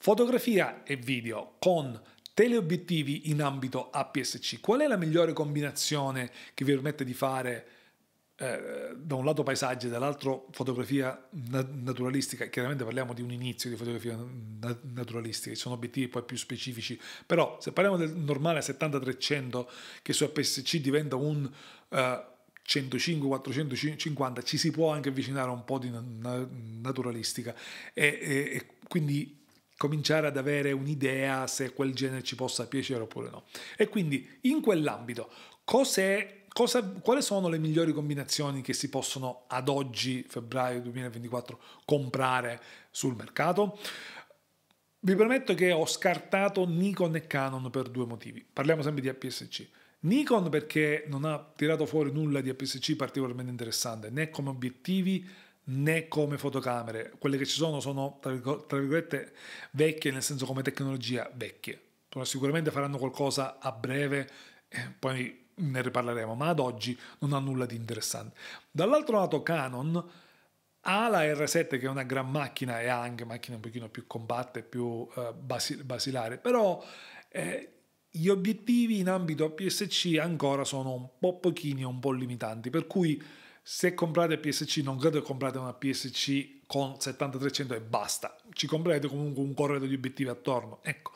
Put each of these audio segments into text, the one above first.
Fotografia e video con teleobiettivi in ambito APS-C. Qual è la migliore combinazione che vi permette di fare eh, da un lato paesaggi e dall'altro fotografia naturalistica? Chiaramente parliamo di un inizio di fotografia naturalistica, ci sono obiettivi poi più specifici, però se parliamo del normale 70-300 che su APS-C diventa un... Eh, 105, 450 ci si può anche avvicinare a un po' di naturalistica e, e, e quindi cominciare ad avere un'idea se quel genere ci possa piacere oppure no. E quindi in quell'ambito, cos'è Cosa, quali sono le migliori combinazioni che si possono ad oggi, febbraio 2024, comprare sul mercato? Vi prometto che ho scartato Nikon e Canon per due motivi. Parliamo sempre di APS-C. Nikon perché non ha tirato fuori nulla di APS-C particolarmente interessante, né come obiettivi, né come fotocamere. Quelle che ci sono sono, tra virgolette, vecchie, nel senso come tecnologia vecchie. Però sicuramente faranno qualcosa a breve, eh, poi ne riparleremo, ma ad oggi non ha nulla di interessante. Dall'altro lato Canon ha la R7 che è una gran macchina e ha anche macchine un pochino più compatte, più eh, basi- basilari, però eh, gli obiettivi in ambito APS-C ancora sono un po' pochini e un po' limitanti, per cui se comprate PSC non credo che comprate una PSC con 7300 e basta, ci comprate comunque un corredo di obiettivi attorno. Ecco,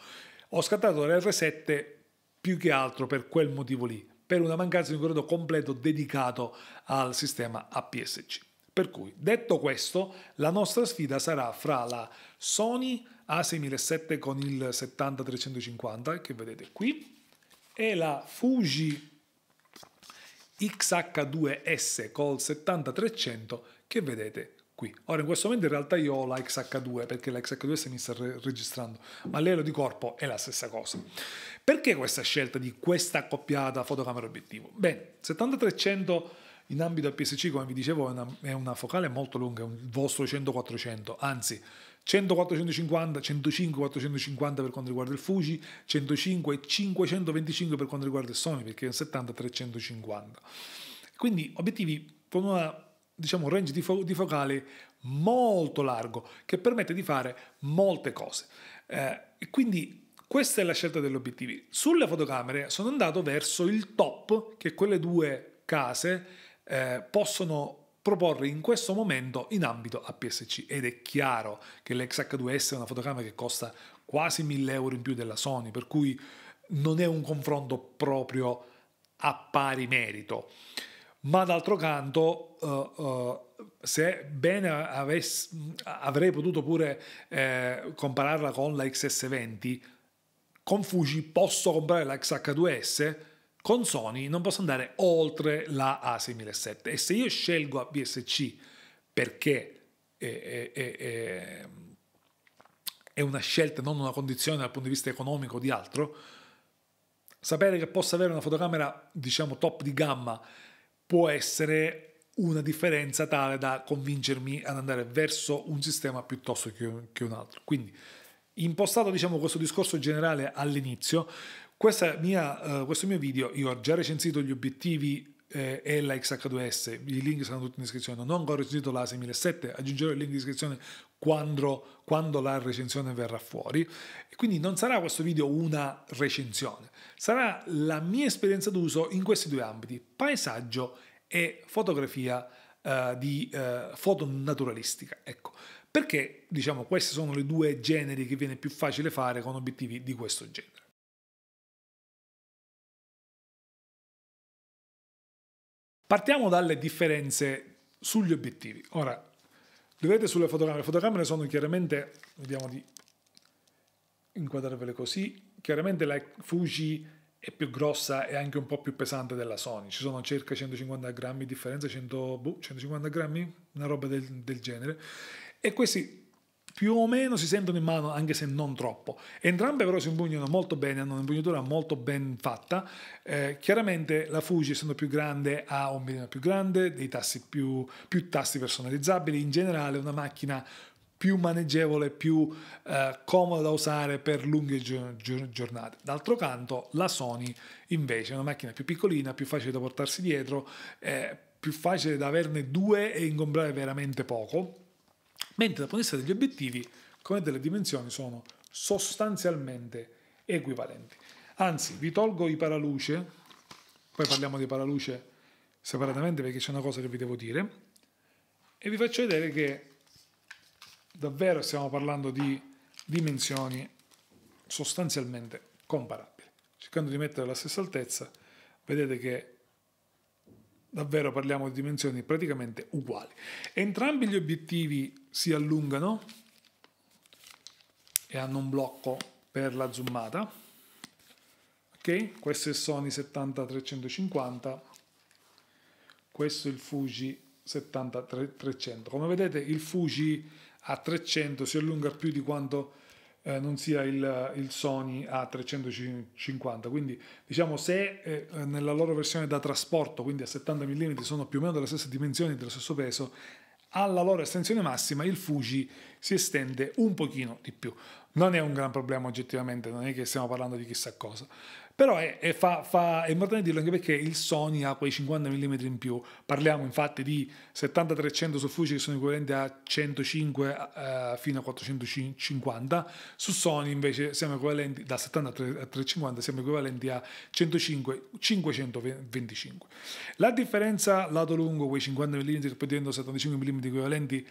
ho scattato l'R7 più che altro per quel motivo lì, per una mancanza di un corredo completo dedicato al sistema APS-C Per cui, detto questo, la nostra sfida sarà fra la Sony A6007 con il 70350, che vedete qui, e la Fuji XH2S Col 7300 che vedete qui. Ora in questo momento in realtà io ho la XH2 perché la XH2S mi sta re registrando, ma l'elo di corpo è la stessa cosa. Perché questa scelta di questa accoppiata fotocamera obiettivo? Bene, 7300 in ambito APS-C, come vi dicevo, è una, è una, focale molto lunga, è un vostro 100-400, anzi 100 450, 105 450 per quanto riguarda il Fuji, 105 525 per quanto riguarda il Sony, perché è un 70 350. Quindi obiettivi con una diciamo, un range di, fo- di, focale molto largo che permette di fare molte cose. Eh, quindi questa è la scelta degli obiettivi. Sulle fotocamere sono andato verso il top che quelle due case eh, possono proporre in questo momento in ambito APS-C ed è chiaro che l'XH2S è una fotocamera che costa quasi 1000 euro in più della Sony, per cui non è un confronto proprio a pari merito. Ma d'altro canto, uh, uh, se bene avessi, avrei potuto pure eh, compararla con la XS20, con Fuji posso comprare la XH2S con Sony non posso andare oltre la A6007 e se io scelgo APS-C perché è, è, è, è, una scelta, non una condizione dal punto di vista economico o di altro, sapere che possa avere una fotocamera diciamo top di gamma può essere una differenza tale da convincermi ad andare verso un sistema piuttosto che un altro. Quindi impostato diciamo questo discorso generale all'inizio, mia, uh, questo mio video, io ho già recensito gli obiettivi eh, e la XH2S, i link saranno tutti in descrizione, non ho ancora recensito la 6007, aggiungerò il link in descrizione quando, quando la recensione verrà fuori, quindi non sarà questo video una recensione, sarà la mia esperienza d'uso in questi due ambiti, paesaggio e fotografia uh, di uh, eh, fotonaturalistica. Ecco, perché diciamo questi sono i due generi che viene più facile fare con obiettivi di questo genere. Partiamo dalle differenze sugli obiettivi. Ora, le vedete sulle fotocamere. Le fotocamere sono chiaramente, vediamo di inquadrarvele così, chiaramente la Fuji è più grossa e anche un po' più pesante della Sony. Ci sono circa 150 grammi di differenza, 100, 150 boh, grammi, una roba del, del genere. E questi più o meno si sentono in mano, anche se non troppo. Entrambe però si impugnano molto bene, hanno un'impugnatura molto ben fatta. Eh, chiaramente la Fuji, essendo più grande, ha un mirino più grande, dei tasti più, più tasti personalizzabili, in generale è una macchina più maneggevole, più eh, comoda da usare per lunghe giornate. D'altro canto, la Sony invece è una macchina più piccolina, più facile da portarsi dietro, eh, più facile da averne due e ingombrare veramente poco mentre dal punto degli obiettivi, come delle dimensioni, sono sostanzialmente equivalenti. Anzi, vi tolgo i paraluce, poi parliamo di paraluce separatamente perché c'è una cosa che vi devo dire, e vi faccio vedere che davvero stiamo parlando di dimensioni sostanzialmente comparabili. Cercando di mettere la stessa altezza, vedete che davvero parliamo di dimensioni praticamente uguali. Entrambi gli obiettivi si allungano e hanno un blocco per la zoomata. Ok, questo è il Sony 70-350, questo è il Fuji 70-300. Come vedete il Fuji a 300 si allunga più di quanto eh, non sia il, il, Sony A350. Quindi diciamo se eh, eh, nella loro versione da trasporto, quindi a 70 mm, sono più o meno delle stesse dimensioni, dello stesso peso, alla loro estensione massima il Fuji si estende un pochino di più. Non è un gran problema oggettivamente, non è che stiamo parlando di chissà cosa. Però è, è, fa, fa, è, importante dirlo anche perché il Sony ha quei 50 mm in più. Parliamo infatti di 70-300 soffusi che sono equivalenti a 105 eh, fino a 450. Su Sony invece siamo equivalenti da 70 a 350, siamo equivalenti a 105-525. La differenza lato lungo, quei 50 mm, poi diventano 75 mm equivalenti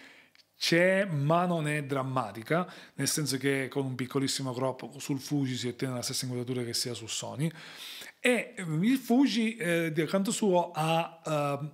c'è, ma non è drammatica, nel senso che con un piccolissimo crop sul Fuji si ottiene la stessa inquadratura che sia su Sony. E ehm, il Fuji, eh, di canto suo, ha eh,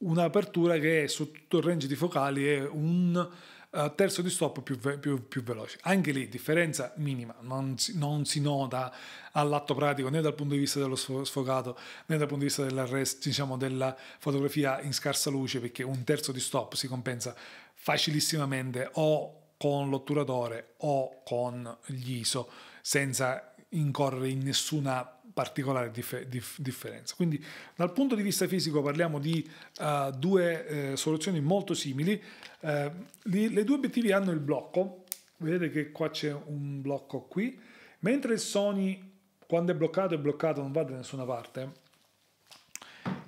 un'apertura che è su tutto il range di focali è un eh, terzo di stop più, ve- più, più, veloce. Anche lì differenza minima, non si, non si nota all'atto pratico né dal punto di vista dello sfocato né dal punto di vista dell'arresto, diciamo della fotografia in scarsa luce perché un terzo di stop si compensa facilissimamente o con l'otturatore o con gli ISO senza incorrere in nessuna particolare dif- dif- differenza. Quindi dal punto di vista fisico parliamo di uh, due eh, soluzioni molto simili. Uh, li, le due obiettivi hanno il blocco, vedete che qua c'è un blocco qui, mentre il Sony quando è bloccato è bloccato, non va da nessuna parte.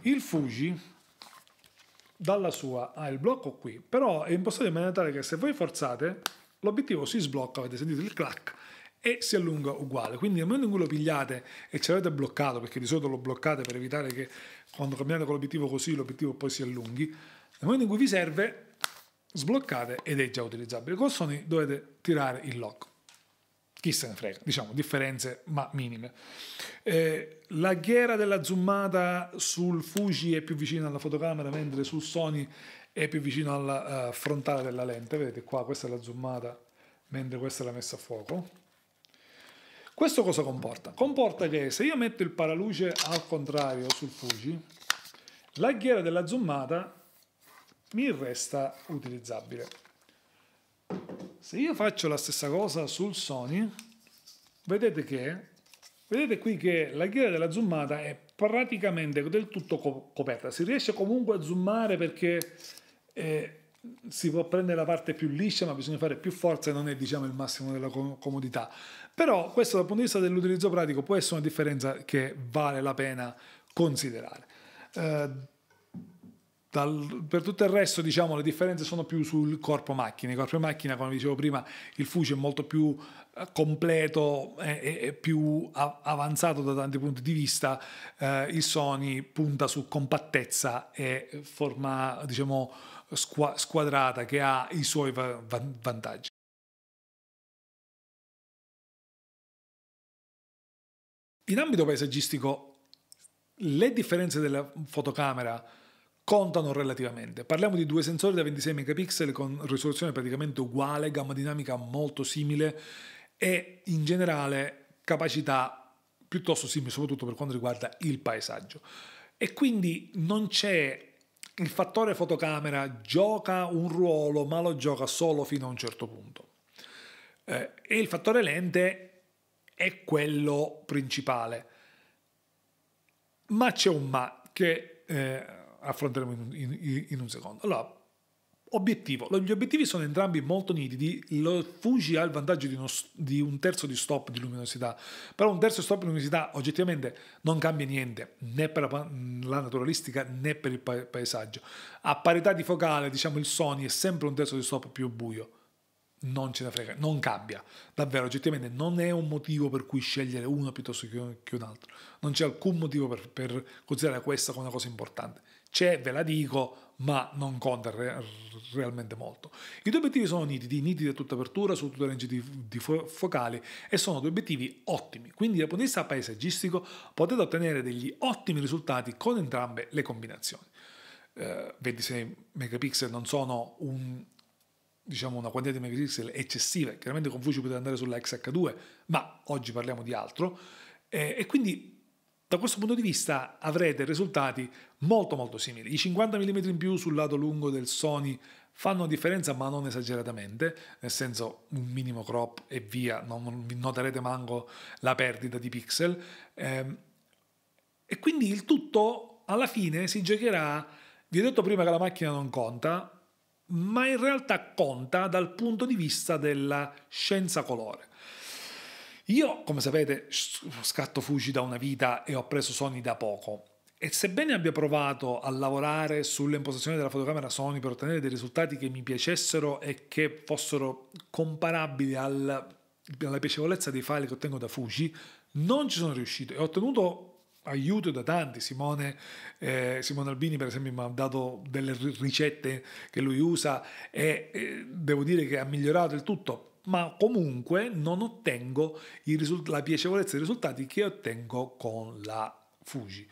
Il Fuji dalla sua ha il blocco qui, però è impostato in maniera tale che se voi forzate l'obiettivo si sblocca, avete sentito il clack e si allunga uguale. Quindi nel momento in cui lo pigliate e ce l'avete bloccato, perché di solito lo bloccate per evitare che quando cambiate con l'obiettivo così l'obiettivo poi si allunghi, nel momento in cui vi serve sbloccate ed è già utilizzabile. Con Sony dovete tirare il lock. Chi se ne frega, diciamo, differenze ma minime. Eh, la ghiera della zoomata sul Fuji è più vicina alla fotocamera, mentre sul Sony è più vicino alla uh, frontale della lente. Vedete qua, questa è la zoomata, mentre questa è la messa a fuoco questo cosa comporta? Comporta che se io metto il paraluce al contrario sul Fuji, la ghiera della zoomata mi resta utilizzabile. Se io faccio la stessa cosa sul Sony, vedete che vedete qui che la ghiera della zoomata è praticamente del tutto coperta. Si riesce comunque a zoomare perché eh, si può prendere la parte più liscia, ma bisogna fare più forza e non è diciamo il massimo della comodità. Però questo dal punto di vista dell'utilizzo pratico può essere una differenza che vale la pena considerare. Eh, dal, per tutto il resto, diciamo, le differenze sono più sul corpo macchina. Il corpo macchina, come dicevo prima, il Fuji è molto più eh, completo e, e più avanzato da tanti punti di vista. Eh, il Sony punta su compattezza e forma, diciamo, squadrata che ha i suoi vantaggi. In ambito paesaggistico le differenze della fotocamera contano relativamente. Parliamo di due sensori da 26 megapixel con risoluzione praticamente uguale, gamma dinamica molto simile e in generale capacità piuttosto simili, soprattutto per quanto riguarda il paesaggio. E quindi non c'è il fattore fotocamera gioca un ruolo, ma lo gioca solo fino a un certo punto. Eh, e il fattore lente è quello principale. Ma c'è un ma che eh, affronteremo in, in, in, un secondo. Allora, obiettivo. Gli obiettivi sono entrambi molto nitidi. Lo Fuji ha il vantaggio di, uno, di, un terzo di stop di luminosità, però un terzo di stop di luminosità oggettivamente non cambia niente, né per la, la naturalistica né per il paesaggio. A parità di focale, diciamo, il Sony è sempre un terzo di stop più buio non ce ne frega, non cambia. Davvero, oggettivamente non è un motivo per cui scegliere uno piuttosto che un altro. Non c'è alcun motivo per, per considerare questa come una cosa importante. C'è, ve la dico, ma non conta re realmente molto. I due obiettivi sono nitidi, nitidi a tutta apertura su tutto il range di, di fo focali e sono due obiettivi ottimi. Quindi dal punto di vista paesaggistico potete ottenere degli ottimi risultati con entrambe le combinazioni. Uh, eh, 26 megapixel non sono un diciamo una quantità di megapixel eccessiva. Chiaramente con Fuji potete andare sulla XH2, ma oggi parliamo di altro. Eh, e quindi da questo punto di vista avrete risultati molto molto simili. I 50 mm in più sul lato lungo del Sony fanno una differenza ma non esageratamente, nel senso un minimo crop e via, non noterete manco la perdita di pixel. Eh, e quindi il tutto alla fine si giocherà, vi ho detto prima che la macchina non conta, ma in realtà conta dal punto di vista della scienza colore. Io, come sapete, scatto Fuji da una vita e ho preso Sony da poco. E sebbene abbia provato a lavorare sulle impostazioni della fotocamera Sony per ottenere dei risultati che mi piacessero e che fossero comparabili al, alla piacevolezza dei file che ottengo da Fuji, non ci sono riuscito e ho ottenuto aiuto da tanti. Simone, eh, Simone, Albini, per esempio, mi ha dato delle ricette che lui usa e eh, devo dire che ha migliorato il tutto. Ma comunque non ottengo la piacevolezza dei risultati che ottengo con la Fuji.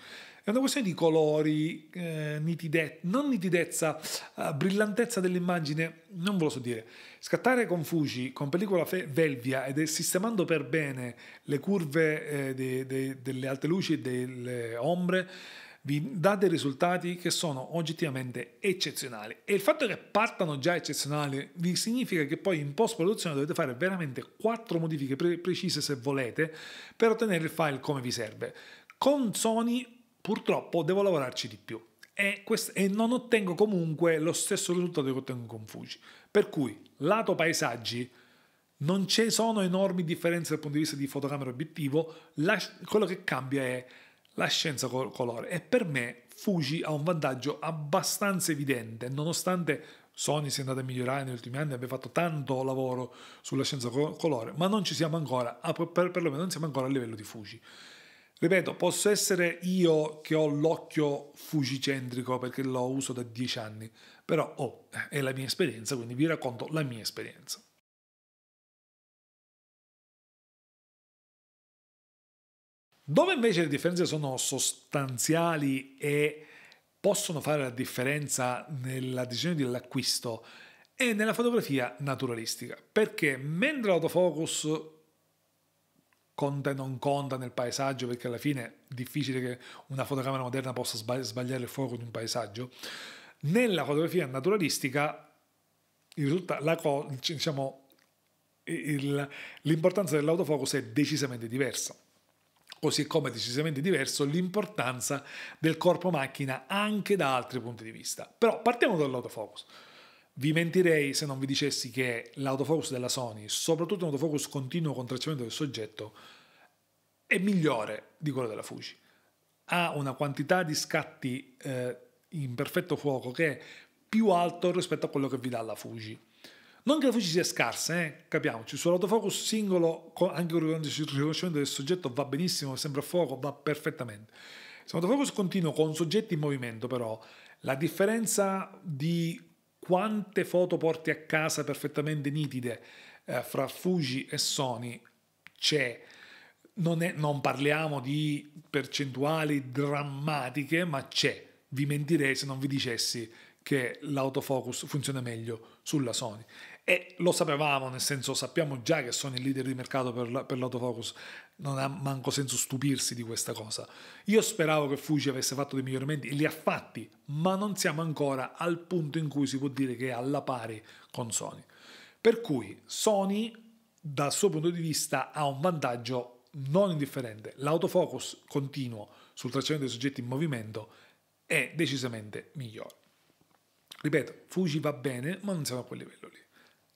È una questione di colori, eh, nitide- non nitidezza, eh, brillantezza dell'immagine, non ve lo so dire. Scattare con Fuji, con pellicola fe- Velvia ed sistemando per bene le curve eh, de- de- delle alte luci e delle ombre, vi dà dei risultati che sono oggettivamente eccezionali. E il fatto che partano già eccezionali vi significa che poi in post-produzione dovete fare veramente quattro modifiche pre- precise se volete per ottenere il file come vi serve. Con Sony purtroppo devo lavorarci di più e, questo, e non ottengo comunque lo stesso risultato che ottengo con Fuji. Per cui, lato paesaggi, non ci sono enormi differenze dal punto di vista di fotocamera obiettivo, la, quello che cambia è la scienza col colore e per me Fuji ha un vantaggio abbastanza evidente, nonostante Sony sia andata a migliorare negli ultimi anni, abbia fatto tanto lavoro sulla scienza col colore, ma non ci siamo ancora, per, perlomeno non siamo ancora a livello di Fuji. Ripeto, posso essere io che ho l'occhio fugicentrico perché lo uso da dieci anni, però oh, è la mia esperienza, quindi vi racconto la mia esperienza. Dove invece le differenze sono sostanziali e possono fare la differenza nella decisione dell'acquisto è nella fotografia naturalistica, perché mentre l'autofocus conta e non conta nel paesaggio, perché alla fine è difficile che una fotocamera moderna possa sbagliare il fuoco di un paesaggio. Nella fotografia naturalistica la co- diciamo, il, l'importanza dell'autofocus è decisamente diversa. Così come è decisamente diverso l'importanza del corpo macchina anche da altri punti di vista. Però partiamo dall'autofocus. Vi mentirei se non vi dicessi che l'autofocus della Sony, soprattutto un autofocus continuo con tracciamento del soggetto, è migliore di quello della Fuji. Ha una quantità di scatti eh, in perfetto fuoco che è più alto rispetto a quello che vi dà la Fuji. Non che la Fuji sia scarsa, eh? capiamoci, sull'autofocus singolo, anche con il riconoscimento del soggetto, va benissimo, sembra a fuoco, va perfettamente. Sull'autofocus continuo con soggetti in movimento, però, la differenza di quante foto porti a casa perfettamente nitide eh, fra Fuji e Sony c'è. Non, è, non parliamo di percentuali drammatiche, ma c'è. Vi mentirei se non vi dicessi che l'autofocus funziona meglio sulla Sony. E lo sapevamo, nel senso sappiamo già che sono il leader di mercato per, per l'autofocus, non ha manco senso stupirsi di questa cosa. Io speravo che Fuji avesse fatto dei miglioramenti, e li ha fatti, ma non siamo ancora al punto in cui si può dire che è alla pari con Sony. Per cui Sony, dal suo punto di vista, ha un vantaggio non indifferente. L'autofocus continuo sul tracciamento dei soggetti in movimento è decisamente migliore. Ripeto, Fuji va bene, ma non siamo a quel livello lì.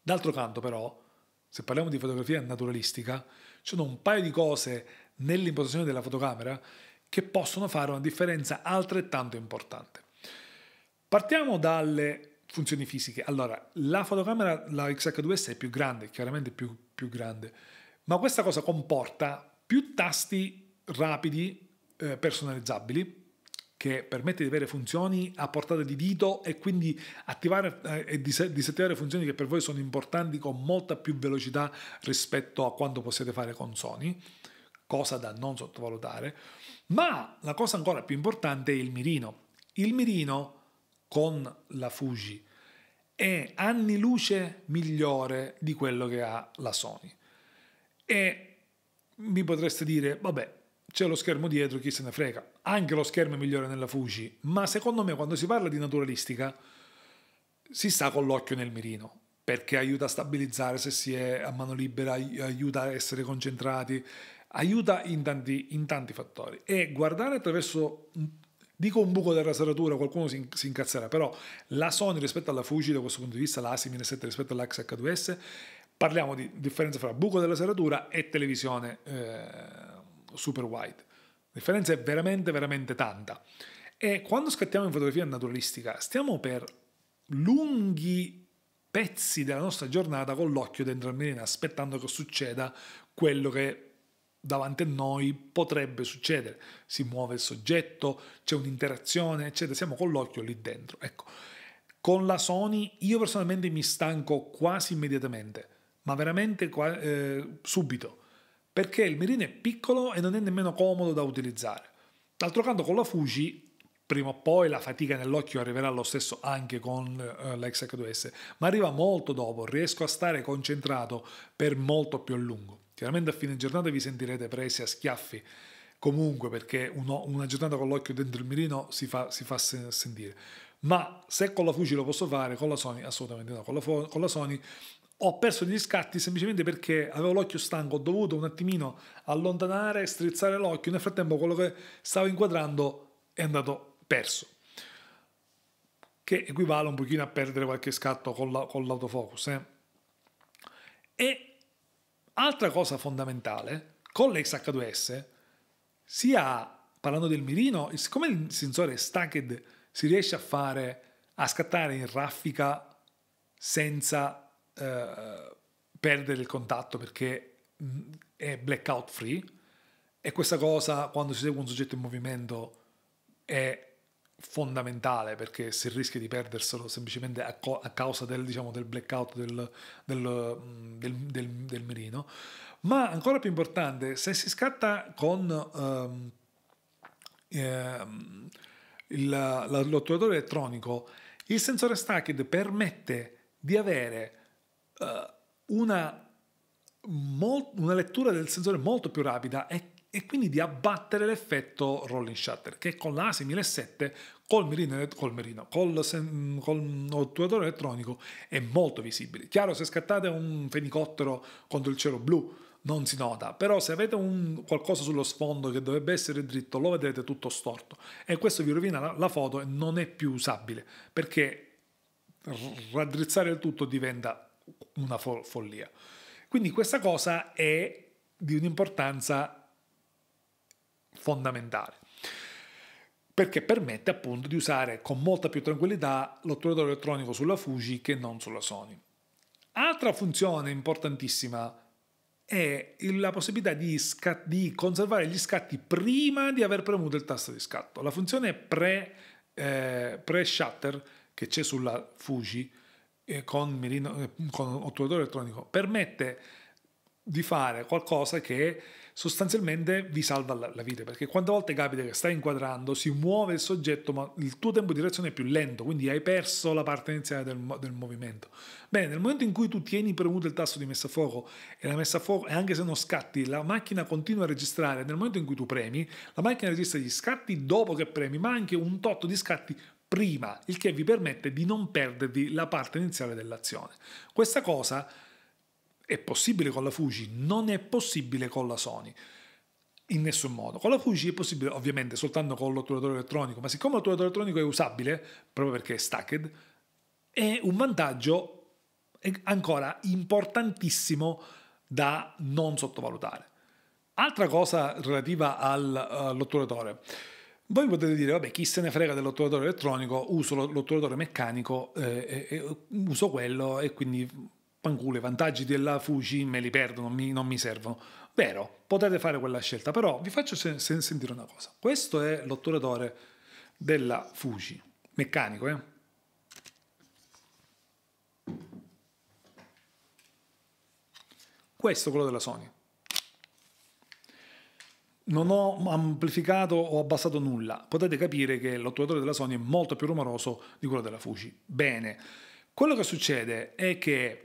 D'altro canto però, se parliamo di fotografia naturalistica, ci sono un paio di cose nell'impostazione della fotocamera che possono fare una differenza altrettanto importante. Partiamo dalle funzioni fisiche. Allora, la fotocamera, la XH2S è più grande, chiaramente più, più grande, ma questa cosa comporta più tasti rapidi eh, personalizzabili che permette di avere funzioni a portata di dito e quindi attivare eh, e disattivare funzioni che per voi sono importanti con molta più velocità rispetto a quanto possiate fare con Sony, cosa da non sottovalutare. Ma la cosa ancora più importante è il mirino. Il mirino con la Fuji è anni luce migliore di quello che ha la Sony. E mi potreste dire, vabbè, c'è lo schermo dietro, chi se ne frega. Anche lo schermo è migliore nella Fuji, ma secondo me quando si parla di naturalistica si sta con l'occhio nel mirino, perché aiuta a stabilizzare se si è a mano libera, aiuta a essere concentrati, aiuta in tanti, in tanti fattori. E guardare attraverso, dico un buco della serratura, qualcuno si, si incazzerà, però la Sony rispetto alla Fuji da questo punto di vista, la A67 rispetto all'XH2S, parliamo di differenza fra buco della serratura e televisione. Eh, super wide. La differenza è veramente, veramente tanta. E quando scattiamo in fotografia naturalistica, stiamo per lunghi pezzi della nostra giornata con l'occhio dentro al mirino, aspettando che succeda quello che davanti a noi potrebbe succedere. Si muove il soggetto, c'è un'interazione, eccetera. Siamo con l'occhio lì dentro. Ecco, con la Sony io personalmente mi stanco quasi immediatamente, ma veramente qua, eh, subito perché il mirino è piccolo e non è nemmeno comodo da utilizzare. D'altro canto con la Fuji prima o poi la fatica nell'occhio arriverà lo stesso anche con eh, l'XH2S, ma arriva molto dopo, riesco a stare concentrato per molto più a lungo. Chiaramente a fine giornata vi sentirete presi a schiaffi, comunque perché uno, una giornata con l'occhio dentro il mirino si fa, si fa sentire ma se con la Fuji lo posso fare, con la Sony assolutamente no. Con la, con la Sony ho perso gli scatti semplicemente perché avevo l'occhio stanco, ho dovuto un attimino allontanare, strizzare l'occhio, nel frattempo quello che stavo inquadrando è andato perso, che equivale un pochino a perdere qualche scatto con, la, con l'autofocus. Eh. E altra cosa fondamentale, con l'XH2S si ha, parlando del mirino, siccome il sensore è stacked, si riesce a fare, a scattare in raffica senza eh, perdere il contatto perché mm, è blackout free e questa cosa quando si segue un soggetto in movimento è fondamentale perché si rischia di perderselo semplicemente a, co- a causa del, diciamo, del blackout del, del, mm, del, mirino ma ancora più importante se si scatta con ehm, ehm, il, l'otturatore elettronico il sensore stacked permette di avere eh, una, una, lettura del sensore molto più rapida e, e, quindi di abbattere l'effetto rolling shutter che con la A6007 col mirino, col, mirino, col, sen, col otturatore elettronico è molto visibile. Chiaro, se scattate un fenicottero contro il cielo blu non si nota, però se avete un, qualcosa sullo sfondo che dovrebbe essere dritto lo vedrete tutto storto e questo vi rovina la, la foto e non è più usabile perché raddrizzare il tutto diventa una fo- follia. Quindi questa cosa è di un'importanza fondamentale perché permette appunto di usare con molta più tranquillità l'otturatore elettronico sulla Fuji che non sulla Sony. Altra funzione importantissima è la possibilità di, sca- di conservare gli scatti prima di aver premuto il tasto di scatto. La funzione pre, eh, pre-shutter che c'è sulla Fuji eh, con, mirino, eh, con otturatore elettronico permette di fare qualcosa che sostanzialmente vi salva la, la, vita perché quante volte capita che stai inquadrando si muove il soggetto ma il tuo tempo di reazione è più lento quindi hai perso la parte iniziale del, del movimento bene nel momento in cui tu tieni premuto il tasto di messa a fuoco e la messa a fuoco e anche se non scatti la macchina continua a registrare nel momento in cui tu premi la macchina registra gli scatti dopo che premi ma anche un totto di scatti prima, il che vi permette di non perdervi la parte iniziale dell'azione. Questa cosa è possibile con la Fuji, non è possibile con la Sony. In nessun modo. Con la Fuji è possibile ovviamente soltanto con l'otturatore elettronico, ma siccome l'otturatore elettronico è usabile, proprio perché è stacked, è un vantaggio ancora importantissimo da non sottovalutare. Altra cosa relativa eh, all'otturatore. Voi potete dire, vabbè, chi se ne frega dell'otturatore elettronico, uso l'otturatore meccanico, eh, eh, eh, uso quello e quindi pancule, i vantaggi della Fuji me li perdo, non mi, non mi, servono. Vero, potete fare quella scelta, però vi faccio sen sen sentire una cosa. Questo è l'otturatore della Fuji, meccanico, eh? Questo è quello della Sony non ho amplificato o abbassato nulla. Potete capire che l'otturatore della Sony è molto più rumoroso di quello della Fuji. Bene, quello che succede è che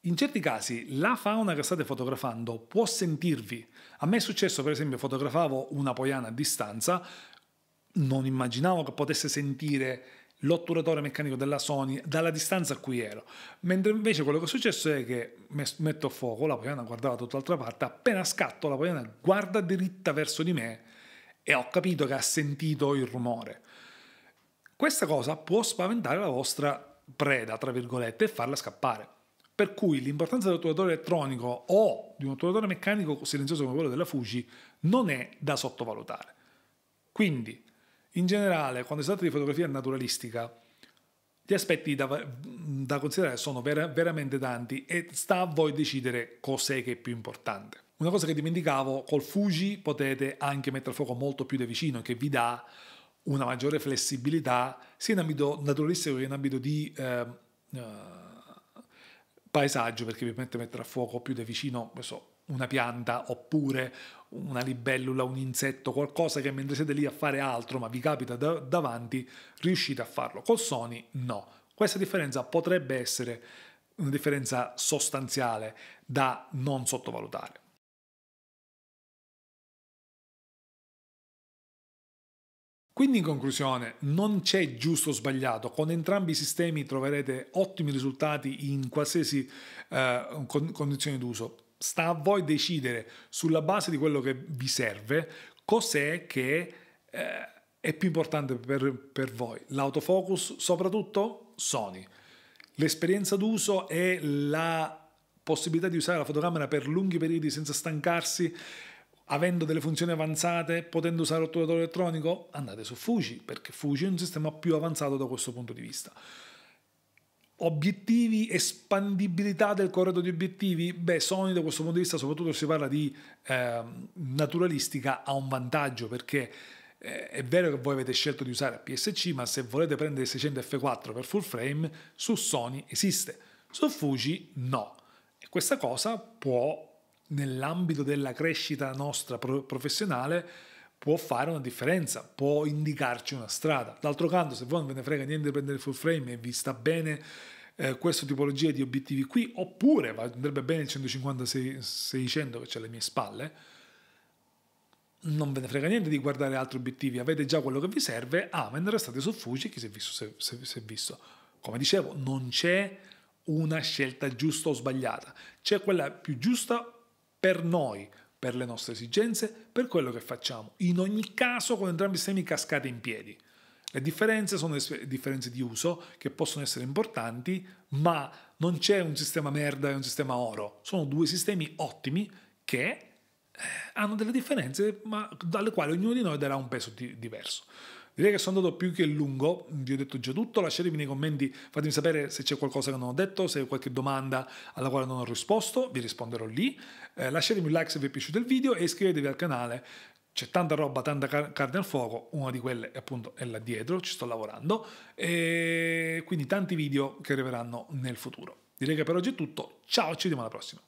in certi casi la fauna che state fotografando può sentirvi. A me è successo, per esempio, fotografavo una poiana a distanza, non immaginavo che potesse sentire l'otturatore meccanico della Sony dalla distanza a cui ero. Mentre invece quello che è successo è che metto fuoco, la Poiana guardava tutt'altra parte, appena scatto la Poiana guarda diritta verso di me e ho capito che ha sentito il rumore. Questa cosa può spaventare la vostra preda, tra virgolette, e farla scappare. Per cui l'importanza dell'otturatore elettronico o di un otturatore meccanico silenzioso come quello della Fuji non è da sottovalutare. Quindi in generale, quando si tratta di fotografia naturalistica, gli aspetti da, da considerare sono vera, veramente tanti e sta a voi decidere cos'è che è più importante. Una cosa che dimenticavo, col Fuji potete anche mettere a fuoco molto più da vicino, che vi dà una maggiore flessibilità sia in ambito naturalistico che in ambito di eh, eh, paesaggio, perché vi permette di mettere a fuoco più da vicino so, una pianta oppure una libellula, un insetto, qualcosa che mentre siete lì a fare altro, ma vi capita da- davanti, riuscite a farlo. Col Sony no. Questa differenza potrebbe essere una differenza sostanziale da non sottovalutare. Quindi in conclusione, non c'è giusto o sbagliato, con entrambi i sistemi troverete ottimi risultati in qualsiasi eh, con- condizione d'uso sta a voi decidere sulla base di quello che vi serve cos'è che eh, è più importante per, per voi. L'autofocus soprattutto Sony. L'esperienza d'uso e la possibilità di usare la fotocamera per lunghi periodi senza stancarsi, avendo delle funzioni avanzate, potendo usare l'otturatore elettronico, andate su Fuji, perché Fuji è un sistema più avanzato da questo punto di vista. Obiettivi, espandibilità del corredo di obiettivi? Beh, Sony da questo punto di vista, soprattutto se si parla di eh, naturalistica, ha un vantaggio perché eh, è vero che voi avete scelto di usare PSC, ma se volete prendere 600 F4 per full frame, su Sony esiste, su Fuji no. E questa cosa può, nell'ambito della crescita nostra pro- professionale, può fare una differenza, può indicarci una strada. D'altro canto, se voi non ve ne frega niente di prendere il full frame e vi sta bene eh, questa tipologia di obiettivi qui, oppure andrebbe bene il 150-600 che c'è alle mie spalle, non ve ne frega niente di guardare altri obiettivi, avete già quello che vi serve, amen, ah, restate su Fuji, chi si è visto, se, se, se visto. Come dicevo, non c'è una scelta giusta o sbagliata, c'è quella più giusta per noi, per le nostre esigenze, per quello che facciamo. In ogni caso con entrambi i sistemi cascate in piedi. Le differenze sono differenze di uso che possono essere importanti, ma non c'è un sistema merda e un sistema oro. Sono due sistemi ottimi che eh, hanno delle differenze, ma dalle quali ognuno di noi darà un peso di- diverso. Direi che sono andato più che lungo, vi ho detto già tutto, lasciatemi nei commenti, fatemi sapere se c'è qualcosa che non ho detto, se ho qualche domanda alla quale non ho risposto, vi risponderò lì. Eh, lasciatemi un like se vi è piaciuto il video e iscrivetevi al canale c'è tanta roba, tanta car- carne al fuoco, una di quelle appunto è là dietro, ci sto lavorando, e quindi tanti video che arriveranno nel futuro. Direi che per oggi è tutto, ciao, ci vediamo alla prossima.